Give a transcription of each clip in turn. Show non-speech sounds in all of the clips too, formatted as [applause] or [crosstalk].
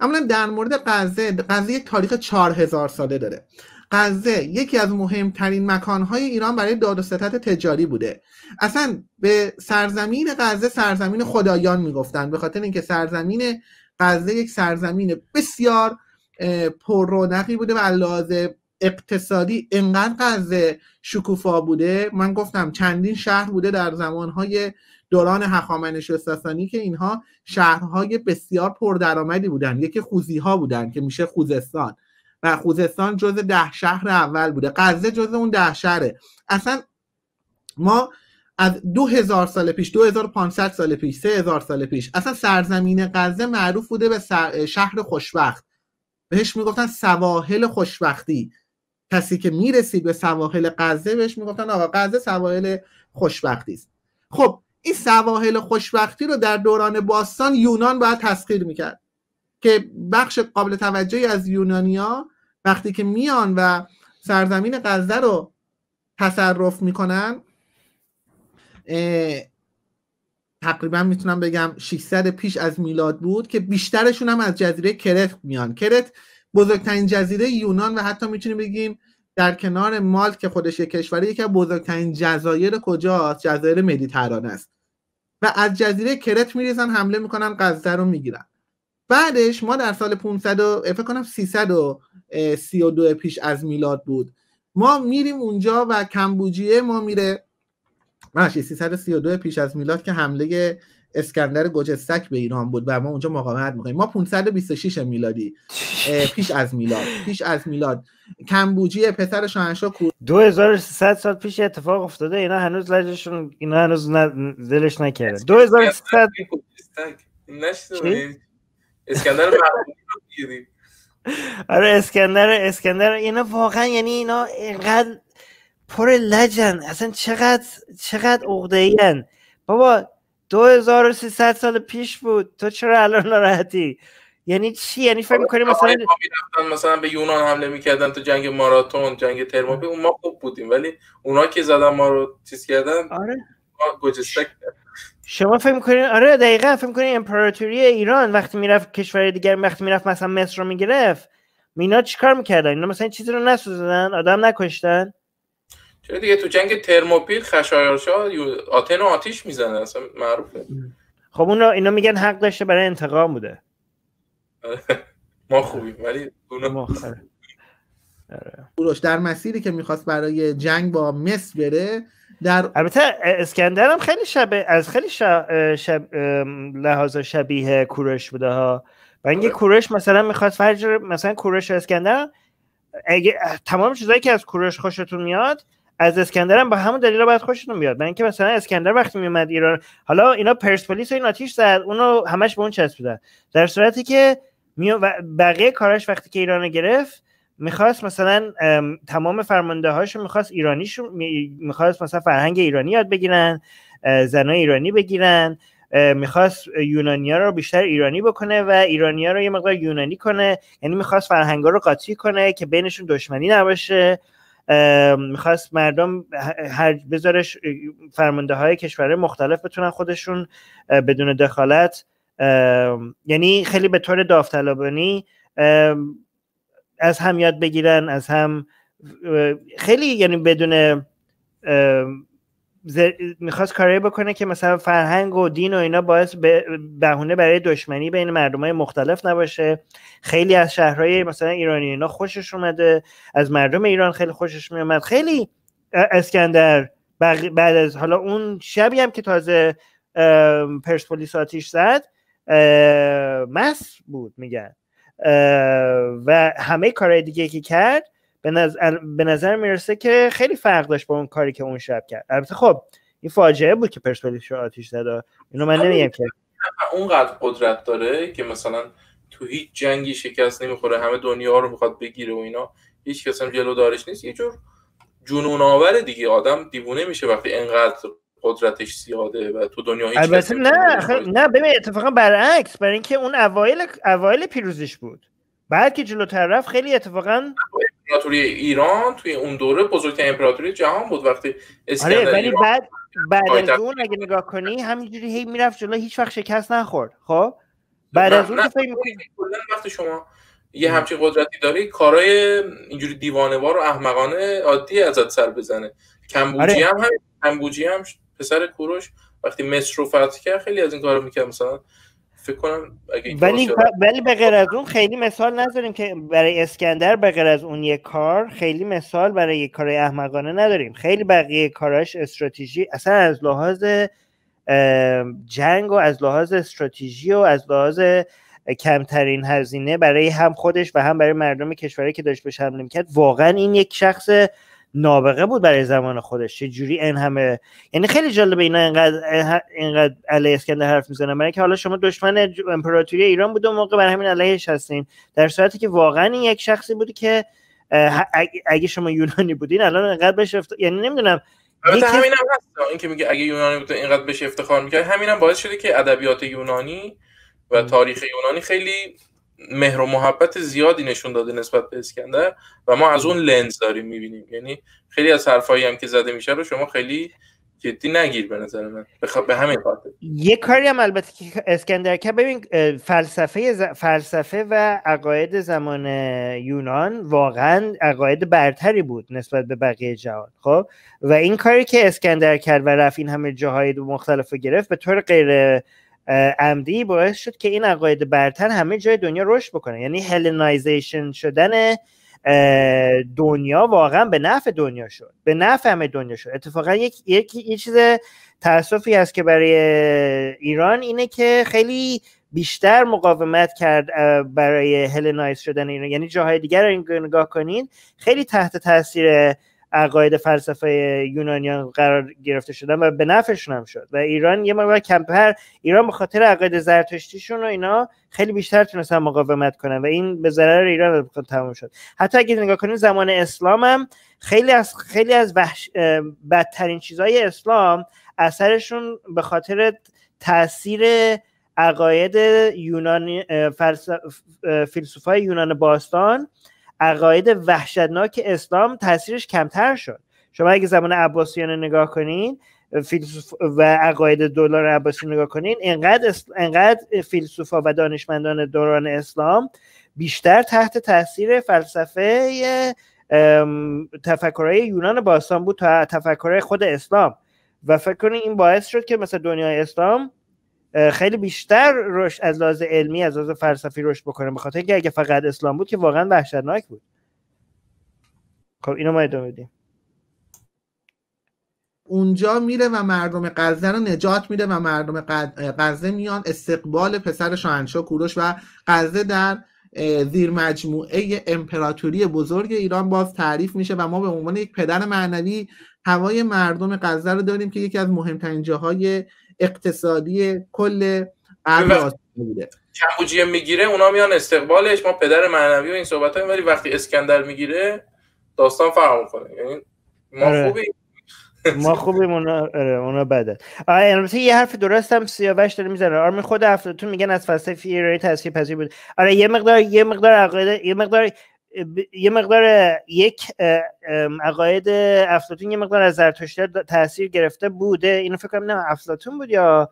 اما در مورد غزه غزه یک تاریخ 4000 ساله داره غزه یکی از مهمترین مکانهای ایران برای داد و ستت تجاری بوده اصلا به سرزمین غزه سرزمین خدایان میگفتن به خاطر اینکه سرزمین غزه یک سرزمین بسیار پر رونقی بوده و لازه اقتصادی انقدر غزه شکوفا بوده من گفتم چندین شهر بوده در زمانهای دوران هخامنشی و ساسانی که اینها شهرهای بسیار پردرآمدی بودند، یکی خوزی ها بودن که میشه خوزستان و خوزستان جز ده شهر اول بوده غزه جز اون ده شهره اصلا ما از دو هزار سال پیش 2500 سال پیش هزار سال پیش اصلا سرزمین غزه معروف بوده به شهر خوشبخت بهش میگفتن سواحل خوشبختی کسی که میرسید به سواحل غزه بهش میگفتن آقا غزه سواحل خوشبختی است خب این سواحل خوشبختی رو در دوران باستان یونان باید تسخیر میکرد که بخش قابل توجهی از یونانیا وقتی که میان و سرزمین غزه رو تصرف میکنن تقریبا میتونم بگم 600 پیش از میلاد بود که بیشترشون هم از جزیره کرت میان کرت بزرگترین جزیره یونان و حتی میتونیم بگیم در کنار مالت که خودش یک کشوره یکی از بزرگترین جزایر کجاست جزایر مدیترانه است و از جزیره کرت میریزن حمله میکنن غزه رو میگیرن بعدش ما در سال 500 و فکر کنم 332 پیش از میلاد بود ما میریم اونجا و کمبوجیه ما میره ماشی 332 پیش از میلاد که حمله اسکندر گوجستک به ایران بود و ما اونجا مقاومت میکنیم ما 526 میلادی پیش از میلاد پیش از میلاد کمبوجی پسر شاهنشاه 2300 سال پیش اتفاق افتاده اینا هنوز لجشون اینا هنوز ن... دلش نکرده 2300 اسکندر آره اسکندر اسکندر اینا واقعا یعنی اینا اینقدر پر لجن اصلا چقدر چقدر عقده‌این بابا 2300 سال پیش بود تو چرا الان ناراحتی یعنی چی یعنی فکر می‌کنی مثلا مثلا به یونان حمله میکردن تو جنگ ماراتون جنگ ترموپیل اون ما خوب بودیم ولی اونا که زدن ما رو چیز کردن آره شما فکر میکنین آره دقیقا فکر میکنین امپراتوری ایران وقتی میرفت کشور دیگر وقتی میرفت مثلا مصر رو میگرفت اینا چیکار میکردن اینا مثلا چیزی رو نسوزدن آدم نکشتن چرا دیگه تو جنگ ترموپیل خشایارشا آتن و آتیش میزنه اصلا معروفه خب اون اینا میگن حق داشته برای انتقام بوده ما خوبیم ولی اونا آره. کوروش در مسیری که میخواست برای جنگ با مصر بره در البته اسکندر هم خیلی شبه از خیلی شب, لحاظ شبیه کورش بوده ها و اینکه آره. کورش مثلا میخواد فجر مثلا کورش اسکندر اگه تمام چیزایی که از کورش خوشتون میاد از اسکندر هم با همون دلیل باید خوشتون بیاد من اینکه مثلا اسکندر وقتی میومد ایران حالا اینا پرسپولیس و این آتیش زد اونو همش به اون چسبیدن در صورتی که میو بقیه کارش وقتی که ایران گرفت میخواست مثلا تمام فرمانده هاشو میخواست ایرانیش میخواست مثلا فرهنگ ایرانی یاد بگیرن زنای ایرانی بگیرن میخواست یونانیا رو بیشتر ایرانی بکنه و ایرانیا رو یه مقدار یونانی کنه یعنی میخواست فرهنگا رو قاطی کنه که بینشون دشمنی نباشه میخواست مردم هر بذارش فرمانده های کشور مختلف بتونن خودشون بدون دخالت یعنی خیلی به طور داوطلبانی از هم یاد بگیرن از هم خیلی یعنی بدون میخواست کاری بکنه که مثلا فرهنگ و دین و اینا باعث بهونه برای دشمنی بین مردم های مختلف نباشه خیلی از شهرهای مثلا ایرانی اینا خوشش اومده از مردم ایران خیلی خوشش میومد خیلی اسکندر بعد از حالا اون شبی هم که تازه پرسپولیس آتیش زد مس بود میگن و همه کارهای دیگه که کرد به نظر, به میرسه که خیلی فرق داشت با اون کاری که اون شب کرد البته خب این فاجعه بود که پرسپولیس رو آتیش زد اینو من آره، نمیگم که اونقدر قدرت داره که مثلا تو هیچ جنگی شکست نمیخوره همه دنیا رو میخواد بگیره و اینا هیچ کس هم جلو دارش نیست یه جور جنون آور دیگه آدم دیوونه میشه وقتی انقدر قدرتش زیاده و تو دنیا هیچ البته نه خل... نه ببین اتفاقا برعکس برای اینکه اون اوایل اوایل پیروزیش بود بعد جلوتر خیلی اتفاقا امپراتوری ایران توی اون دوره بزرگترین امپراتوری جهان بود وقتی اسکندر آره ولی بعد بعد از اون اگه نگاه کنی همینجوری هی میرفت جلو هیچ وقت شکست نخورد خب بعد از اون که فکر خب، وقتی شما یه همچین قدرتی داری کارای اینجوری دیوانوار و احمقانه عادی ازت سر بزنه کمبوجی آره. هم کمبوجی هم پسر کوروش وقتی مصر رو فتح کرد خیلی از این کارو میکرد مثلا فکر کنم اگه ولی ولی به غیر از اون خیلی مثال نداریم که برای اسکندر به غیر از اون یک کار خیلی مثال برای یک کار احمقانه نداریم خیلی بقیه کاراش استراتژی اصلا از لحاظ جنگ و از لحاظ استراتژی و از لحاظ کمترین هزینه برای هم خودش و هم برای مردم کشوری که داشت بهش حمله میکرد واقعا این یک شخص نابغه بود برای زمان خودش چه جوری این همه یعنی خیلی جالب اینا اینقدر اینقدر علیه اسکندر حرف میزنن برای که حالا شما دشمن امپراتوری ایران بود و موقع بر همین علیهش هستین در صورتی که واقعا این یک شخصی بود که اگه شما یونانی بودین الان اینقدر بهش افت... یعنی نمیدونم هست این میگه اگه یونانی بود اینقدر بهش افتخار میکرد همین باعث شده که ادبیات یونانی و تاریخ یونانی خیلی مهر محبت زیادی نشون داده نسبت به اسکندر و ما از اون لنز داریم میبینیم یعنی خیلی از حرفایی هم که زده میشه رو شما خیلی جدی نگیر به نظر من بخ... به همین خاطر یه کاری هم البته که اسکندر که ببین فلسفه فلسفه و عقاید زمان یونان واقعا عقاید برتری بود نسبت به بقیه جهان خب و این کاری که اسکندر کرد و رفت این همه جاهای مختلف رو گرفت به طور غیر عمدی باعث شد که این عقاید برتر همه جای دنیا رشد بکنه یعنی هلنایزیشن شدن دنیا واقعا به نفع دنیا شد به نفع همه دنیا شد اتفاقا یک یک یه چیز تاسفی هست که برای ایران اینه که خیلی بیشتر مقاومت کرد برای هلنایز شدن ایران یعنی جاهای دیگر رو نگاه کنین خیلی تحت تاثیر عقاید فلسفه یونانیان قرار گرفته شدن و به نفعشون هم شد و ایران یه مقدار کمپر. ایران به خاطر عقاید زرتشتیشون و اینا خیلی بیشتر تونستن مقاومت کنن و این به ضرر ایران خب تمام شد حتی اگه نگاه کنید زمان اسلام هم خیلی از خیلی از بدترین چیزهای اسلام اثرشون به خاطر تاثیر عقاید یونانی یونان باستان عقاید وحشتناک اسلام تاثیرش کمتر شد شما اگه زمان عباسیان رو نگاه کنین و عقاید دلار عباسی نگاه کنین انقدر, انقدر فیلسوفا و دانشمندان دوران اسلام بیشتر تحت تاثیر فلسفه تفکرهای یونان باستان بود تا تفکرهای خود اسلام و فکر کنید این باعث شد که مثلا دنیای اسلام خیلی بیشتر رشد از لحاظ علمی از لحاظ فلسفی رشد بکنه به خاطر اگه فقط اسلام بود که واقعا وحشتناک بود خب اینو ما ادامه بدیم اونجا میره و مردم غزه رو نجات میده و مردم غزه میان استقبال پسر شاهنشاه کوروش و غزه در زیر مجموعه امپراتوری بزرگ ایران باز تعریف میشه و ما به عنوان یک پدر معنوی هوای مردم غزه رو داریم که یکی از مهمترین جاهای اقتصادی کل ارز بوده کمبوجیه میگیره اونا میان استقبالش ما پدر معنوی و این صحبت های ولی وقتی اسکندر میگیره داستان فرق میکنه یعنی ما آره. ما خوبیم اونا آره، اونا بده یعنی البته یه حرف درست هم سیاوش داره میزنه آره، می خود تو میگن از فلسفه ایرانی تاثیر پذیر بود آره یه مقدار یه مقدار یه مقدار یه مقدار یک عقاید افلاطون یه مقدار از زرتشتی تاثیر گرفته بوده اینو فکر کنم نه افلاطون بود یا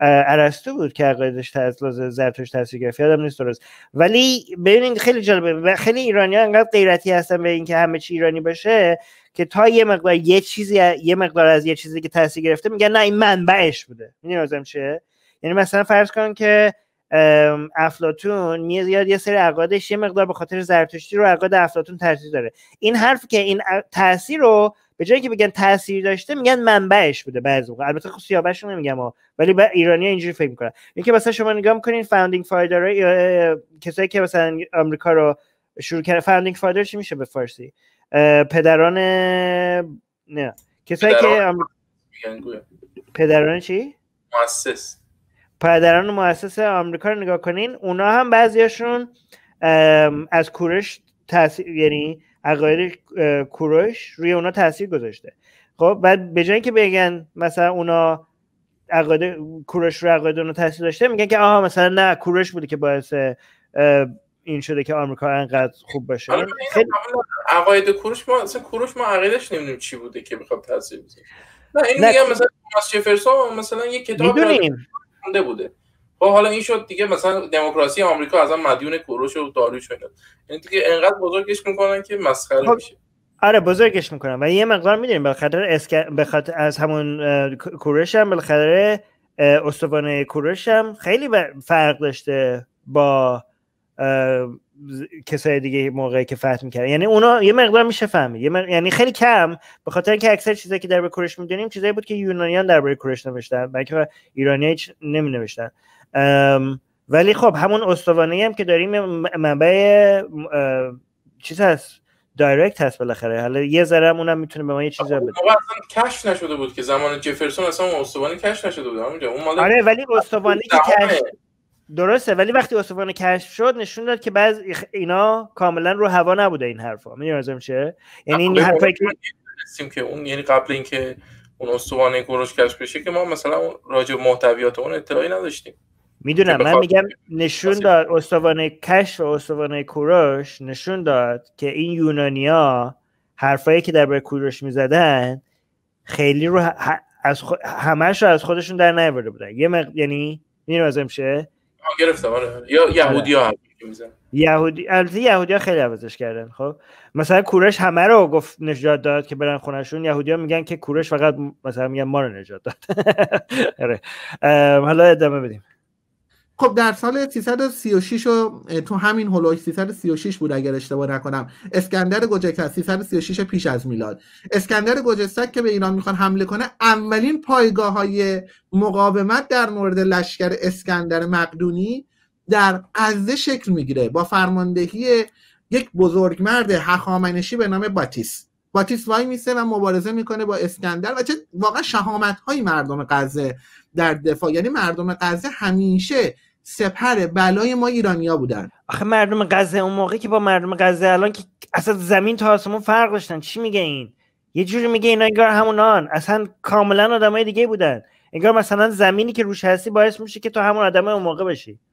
ارسطو بود که عقایدش از لحاظ زرتشت تاثیر گرفت یادم نیست درست ولی ببینید خیلی جالبه و خیلی ایرانی ها انقدر غیرتی هستن به اینکه همه چی ایرانی باشه که تا یه مقدار یه چیزی یه مقدار از یه چیزی که تاثیر گرفته میگن نه این منبعش بوده میدونی چه؟ یعنی مثلا فرض کن که افلاتون میاد یه سری عقادش یه مقدار به خاطر زرتشتی رو عقاد افلاتون تاثیر داره این حرف که این تاثیر رو به جایی که بگن تاثیر داشته میگن منبعش بوده بعضی موقع البته خب نمیگم ولی با ایرانی ها اینجوری فکر میکنن اینکه مثلا شما نگاه میکنین فاندینگ فادر کسایی که مثلا آمریکا رو شروع کرده فاندینگ فادر چی میشه به فارسی پدران نه کسایی که پدران چی مؤسس پدران مؤسس آمریکا رو نگاه کنین اونا هم بعضیاشون از کورش تاثیر یعنی عقاید کورش روی اونا تاثیر گذاشته خب بعد به جای اینکه بگن مثلا اونا عقاید کورش رو عقاید اونا تاثیر داشته میگن که آها مثلا نه کورش بوده که باعث این شده که آمریکا انقدر خوب باشه خیلی... عقاید کوروش ما اصلا کوروش ما عقیدش نمیدونیم چی بوده که بخواد تاثیر بذاره نه این میگم مثلا توماس جفرسون مثلا یک کتاب خونده بوده خب حالا این شد دیگه مثلا دموکراسی آمریکا از مدیون کوروش و داروش شد. این یعنی دیگه انقدر بزرگش میکنن که مسخره خب، میشه آره بزرگش میکنن و یه مقدار میدونیم بالاخره اسکر... از همون کورش هم بالاخره استوانه کورش هم خیلی فرق داشته با کسای دیگه موقعی که فهم کرد، یعنی اونا یه مقدار میشه فهمید یه یعنی خیلی کم به خاطر اینکه اکثر چیزایی که درباره کورش میدونیم چیزایی بود که یونانیان در کورش نوشتن بلکه ایرانی هیچ نمی نوشتن ولی خب همون استوانه هم که داریم منبع ام... چیز هست دایرکت هست بالاخره حالا یه ذره هم اونم میتونه به ما یه چیز بده اصلا کشف نشده بود که زمان جفرسون اصلا استوانه کش نشده بود اونجا اون آره ولی استوانه که درسته ولی وقتی استوانه کشف شد نشون داد که بعض اینا کاملا رو هوا نبوده این حرفا میدونی لازم یعنی این خب حرفا که که اون یعنی قبل اینکه اون استوانه گروش کشف بشه که ما مثلا راجع محتویات اون اطلاعی نداشتیم میدونم من میگم نشون داد استوانه کشف و استوانه کوروش نشون داد که این یونانیا حرفایی که درباره کوروش میزدن خیلی رو ه... از همش رو از خودشون در نیاورده بودن یه مق... یعنی از شه آره. یا یهودی آره. ها یهودی یهودی خیلی عوضش کردن خب مثلا کورش همه رو گفت نجات داد که برن خونشون یهودی ها میگن که کورش فقط مثلا میگن ما رو نجات داد [laughs] آره. حالا ادامه بدیم خب در سال 336 و تو همین هولوش 336 بود اگر اشتباه نکنم اسکندر گوجک 336 پیش از میلاد اسکندر گوجستک که به ایران میخوان حمله کنه اولین پایگاه های مقاومت در مورد لشکر اسکندر مقدونی در غزه شکل میگیره با فرماندهی یک بزرگمرد هخامنشی به نام باتیس باتیس وای میسه و مبارزه میکنه با اسکندر و چه واقعا شهامت های مردم غزه در دفاع یعنی مردم غزه همیشه سپر بلای ما ایرانیا بودن آخه مردم غزه اون موقعی که با مردم غزه الان که اصلا زمین تا آسمون فرق داشتن چی میگه این یه جوری میگه اینا انگار همونان اصلا کاملا آدمای دیگه بودن انگار مثلا زمینی که روش هستی باعث میشه که تو همون آدم اون موقع بشی